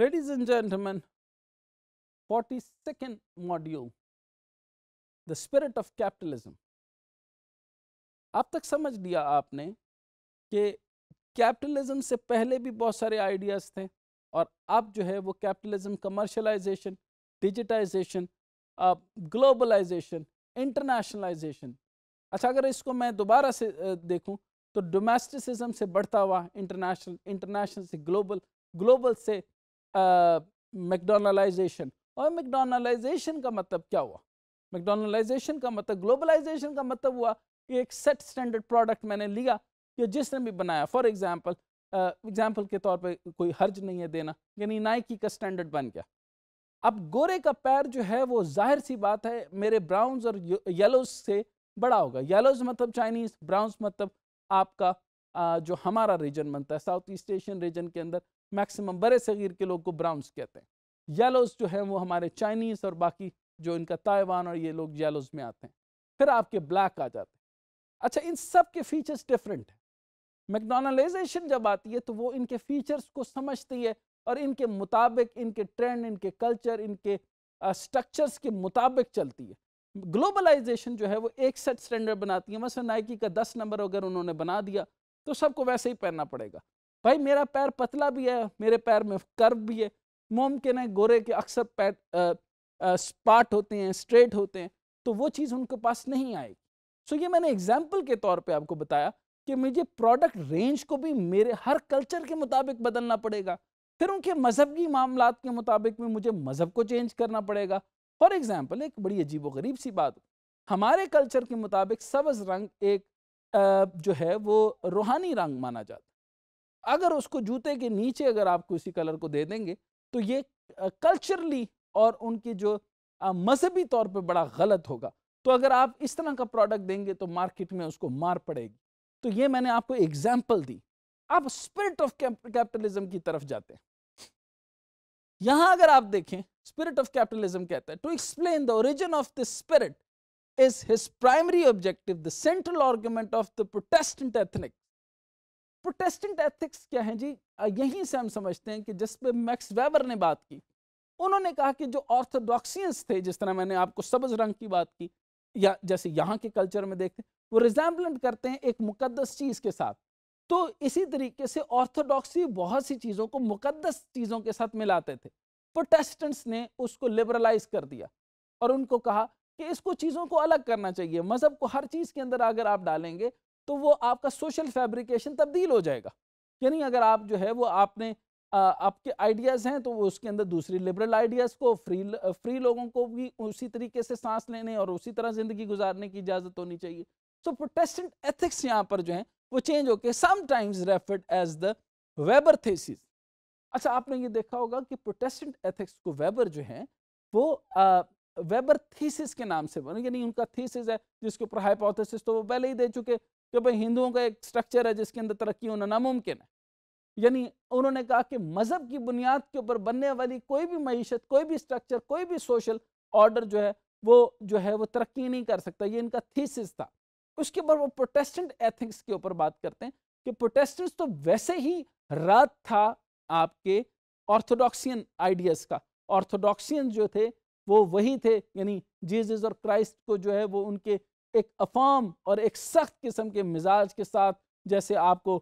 Ladies and gentlemen, 42nd module, the spirit of capitalism. अब तक समझ लिया आपने कि कैपिटलिज्म से पहले भी बहुत सारे आइडियाज़ थे और अब जो है वो capitalism commercialisation digitisation globalisation internationalisation अच्छा अगर इसको मैं दोबारा से देखूं तो डोमेस्टिसिज्म से बढ़ता हुआ इंटरनेशनल इंटरनेशनल से ग्लोबल ग्लोबल से मैकडोनलाइजेशन और मैकडोनलाइजेशन का मतलब क्या हुआ मैकडोनलाइजेशन का मतलब ग्लोबलाइजेशन का मतलब हुआ कि एक सेट स्टैंडर्ड प्रोडक्ट मैंने लिया या जिसने भी बनाया फॉर एग्ज़ाम्पल एग्जाम्पल के तौर पर कोई हर्ज नहीं है देना यानी नाइकी का स्टैंडर्ड बन गया अब गोरे का पैर जो है वो जाहिर सी बात है मेरे ब्राउन्स और येलोज से बड़ा होगा येलोज मतलब चाइनीज़ ब्राउन्स मतलब आपका आ, जो हमारा रीजन बनता है साउथ ईस्ट एशियन रीजन के अंदर मैक्सिमम बड़े सग़ीर के लोग को ब्राउन्स कहते हैं येलोज़ जो है वो हमारे चाइनीज़ और बाकी जो इनका ताइवान और ये लोग येलोज़ में आते हैं फिर आपके ब्लैक आ जाते हैं अच्छा इन सब के फीचर्स डिफरेंट हैं मैकडोनलाइजेशन जब आती है तो वो इनके फीचर्स को समझती है और इनके मुताबिक इनके ट्रेंड इनके कल्चर इनके स्ट्रक्चर्स के मुताबिक चलती है ग्लोबलाइजेशन जो है वो एक सेट स्टैंडर्ड बनाती है मसलन नाइकी का दस नंबर अगर उन्होंने बना दिया तो सबको वैसे ही पहनना पड़ेगा भाई मेरा पैर पतला भी है मेरे पैर में कर्व भी है मुमकिन है गोरे के अक्सर पैर स्पाट होते हैं स्ट्रेट होते हैं तो वो चीज़ उनके पास नहीं आएगी सो ये मैंने एग्जाम्पल के तौर पर आपको बताया कि मुझे प्रोडक्ट रेंज को भी मेरे हर कल्चर के मुताबिक बदलना पड़ेगा फिर उनके मजहबी मामला के मुताबिक में मुझे मज़हब को चेंज करना पड़ेगा फॉर एग्ज़ाम्पल एक बड़ी अजीब व गरीब सी बात हमारे कल्चर के मुताबिक सब्ज़ रंग एक जो है वो रूहानी रंग माना जाता अगर उसको जूते के नीचे अगर आप किसी कलर को दे देंगे तो ये कल्चरली और उनकी जो मजहबी तौर पे बड़ा गलत होगा तो अगर आप इस तरह का प्रोडक्ट देंगे तो मार्केट में उसको मार पड़ेगी तो ये मैंने आपको एग्जाम्पल दी आप स्पिरिट ऑफ कैपिटलिज्म की तरफ जाते हैं यहां अगर आप देखें स्पिरिट ऑफ कैपिटलिज्म कहता है to explain the origin of the spirit is his primary objective the central argument of the Protestant ethnic Protestant ethics क्या है जी यहीं से हम समझते हैं कि जिस पे मैक्स वेबर ने बात की उन्होंने कहा कि जो ऑर्थोडॉक्सियंस थे जिस तरह मैंने आपको सब्ज रंग की बात की या जैसे यहाँ के कल्चर में देखते वो रिजेम्बलेंट करते हैं एक मुकदस चीज़ के साथ तो इसी तरीके से ऑर्थोडॉक्सी बहुत सी चीज़ों को मुकदस चीज़ों के साथ मिलाते थे प्रोटेस्टेंट्स ने उसको लिबरलाइज कर दिया और उनको कहा कि इसको चीज़ों को अलग करना चाहिए मज़हब को हर चीज़ के अंदर अगर आप डालेंगे तो वो आपका सोशल फैब्रिकेशन तब्दील हो जाएगा यानी अगर आप जो है वो आपने आ, आपके आइडियाज़ हैं तो वो उसके अंदर दूसरी लिबरल आइडियाज़ को फ्री फ्री लोगों को भी उसी तरीके से सांस लेने और उसी तरह ज़िंदगी गुजारने की इजाज़त होनी चाहिए सो प्रोटेस्टेंट एथिक्स यहाँ पर जो है वो चेंज होके sometimes referred as the Weber thesis अच्छा आपने ये देखा होगा कि प्रोटेस्टेंट एथिक्स को वेबर जो है वो आ, वेबर थीसिस के नाम से यानी उनका थीसिस है जिसके ऊपर हाइपोथेसिस तो वो पहले ही दे चुके कि भाई हिंदुओं का एक स्ट्रक्चर है जिसके अंदर तरक्की होना नामुमकिन है यानी उन्होंने कहा कि मज़हब की बुनियाद के ऊपर बनने वाली कोई भी मीशत कोई भी स्ट्रक्चर कोई भी सोशल ऑर्डर जो है वो जो है वो तरक्की नहीं कर सकता ये इनका थीसिस था उसके ऊपर वो प्रोटेस्टेंट एथिक्स के ऊपर बात करते हैं कि प्रोटेस्टेंट्स तो वैसे ही रात था आपके ऑर्थोडॉक्सियन आइडियाज़ का ऑर्थोडॉक्सियन जो थे वो वही थे यानी जीजस और क्राइस्ट को जो है वो उनके एक अफाम और एक सख्त किस्म के मिजाज के साथ जैसे आपको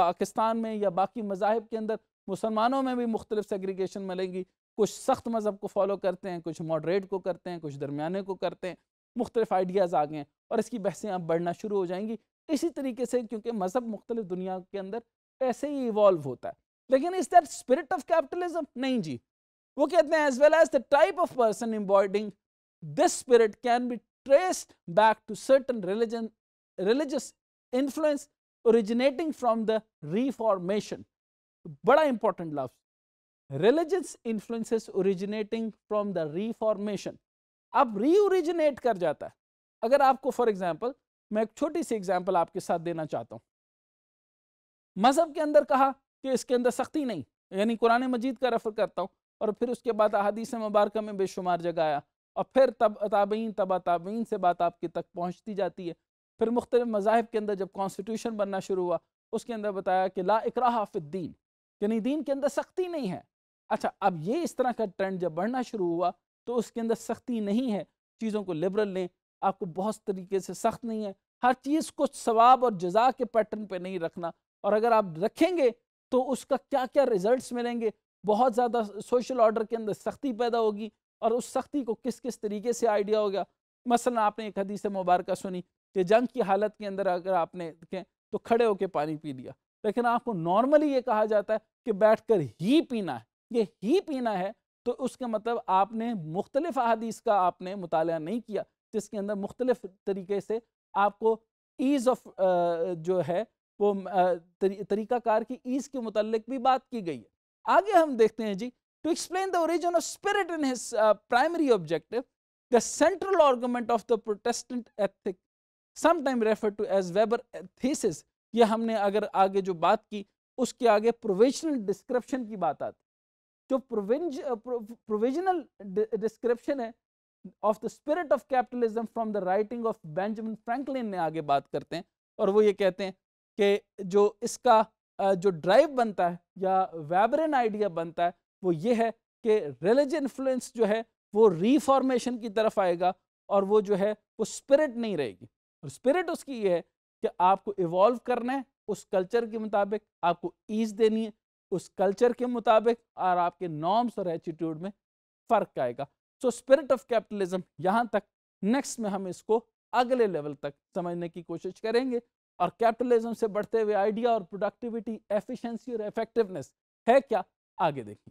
पाकिस्तान में या बाकी मजाहब के अंदर मुसलमानों में भी मुख्तलिफ सेग्रीगेशन मिलेंगी कुछ सख्त मज़हब को फॉलो करते हैं कुछ मॉडरेट को करते हैं कुछ दरमियाने को करते हैं मुख्तलिफ आइडियाज़ आ गए हैं और इसकी बहसें अब बढ़ना शुरू हो जाएंगी इसी तरीके से क्योंकि मज़हब मुख्तलिफ दुनिया के अंदर ऐसे ही इवॉल्व होता है लेकिन इस दैट स्पिरिट ऑफ कैपिटलिज्म नहीं जी वो कहते हैं as well as the type of person embodying this spirit can be traced back to certain religion, religious influence originating from the Reformation. bada important love religious influences originating from the Reformation. अब reoriginate kar jata है अगर आपको for example मैं एक छोटी सी example आपके साथ देना चाहता हूँ मजहब के अंदर कहा कि इसके अंदर सख्ती नहीं यानी कुरान मजीद का रेफर करता हूँ और फिर उसके बाद अहादीस मुबारक में बेशुमार जगह आया और फिर तब ताबीन तबा ताबीन से बात आपकी तक पहुँचती जाती है फिर मुख्तलिफ मजाहब के अंदर जब कॉन्स्टिट्यूशन बनना शुरू हुआ उसके अंदर बताया कि ला इकर हाफिद्दीन यानी दीन के अंदर सख्ती नहीं है अच्छा अब ये इस तरह का ट्रेंड जब बढ़ना शुरू हुआ तो उसके अंदर सख्ती नहीं है चीज़ों को लिबरल लें आपको बहुत तरीके से सख्त नहीं है हर चीज़ को सवाब और जजा के पैटर्न पे नहीं रखना और अगर आप रखेंगे तो उसका क्या क्या रिजल्ट्स मिलेंगे बहुत ज़्यादा सोशल ऑर्डर के अंदर सख्ती पैदा होगी और उस सख्ती को किस किस तरीके से आइडिया हो गया मसला आपने एक हदीस मुबारक सुनी कि जंग की हालत के अंदर अगर आपने देखें तो खड़े होकर पानी पी लिया लेकिन आपको नॉर्मली ये कहा जाता है कि बैठ कर ही पीना है ये ही पीना है तो उसका मतलब आपने मुख्तलिफ अदीस का आपने मुताल नहीं किया जिसके अंदर मुख्तलिफ तरीके से आपको ईज़ ऑफ जो है वो तरीक़ाकार की ईज़ के मतलब भी बात की गई है आगे हम देखते हैं जी To explain the origin of spirit in his uh, primary objective, the central argument of the Protestant ethic, sometime referred to as Weber thesis, ये हमने अगर आगे जो बात की उसके आगे प्रोविजनल डिस्क्रिप्शन की बात आती जो प्रोविंज प्रोविजनल डिस्क्रिप्शन है of the spirit of capitalism from the writing of Benjamin Franklin ने आगे बात करते हैं और वो ये कहते हैं कि जो इसका uh, जो ड्राइव बनता है या वेबरन आइडिया बनता है वो ये है कि रिलीज इन्फ्लुएंस जो है वो रिफॉर्मेशन की तरफ आएगा और वो जो है वो स्पिरिट नहीं रहेगी और स्पिरिट उसकी ये है कि आपको इवॉल्व करना है उस कल्चर के मुताबिक आपको ईज देनी है उस कल्चर के मुताबिक और आपके नॉर्म्स और एटीट्यूड में फ़र्क आएगा सो स्पिरिट ऑफ कैपिटलिज्म यहाँ तक नेक्स्ट में हम इसको अगले लेवल तक समझने की कोशिश करेंगे और कैपिटलिज्म से बढ़ते हुए आइडिया और प्रोडक्टिविटी एफिशिएंसी और इफेक्टिवनेस है क्या आगे देखें